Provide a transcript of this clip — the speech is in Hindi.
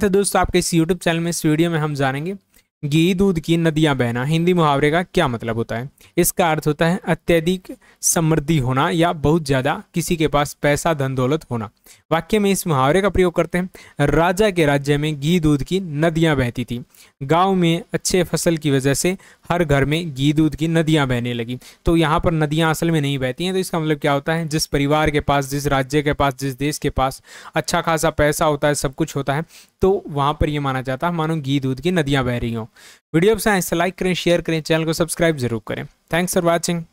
तो दोस्तों आपके इस YouTube चैनल में इस वीडियो में हम जानेंगे घी दूध की नदियां बहना हिंदी मुहावरे का क्या मतलब होता है इसका अर्थ होता है अत्यधिक समृद्धि होना या बहुत ज़्यादा किसी के पास पैसा धन दौलत होना वाक्य में इस मुहावरे का प्रयोग करते हैं राजा के राज्य में घी दूध की नदियां बहती थी गांव में अच्छे फसल की वजह से हर घर में घी दूध की नदियां बहने लगी तो यहाँ पर नदियाँ असल में नहीं बहती हैं तो इसका मतलब क्या होता है जिस परिवार के पास जिस राज्य के पास जिस देश के पास अच्छा खासा पैसा होता है सब कुछ होता है तो वहाँ पर यह माना जाता है मानो घी दूध की नदियाँ बह रही हों वीडियो पसंद आए तो लाइक करें शेयर करें चैनल को सब्सक्राइब जरूर करें थैंक्स फॉर वॉचिंग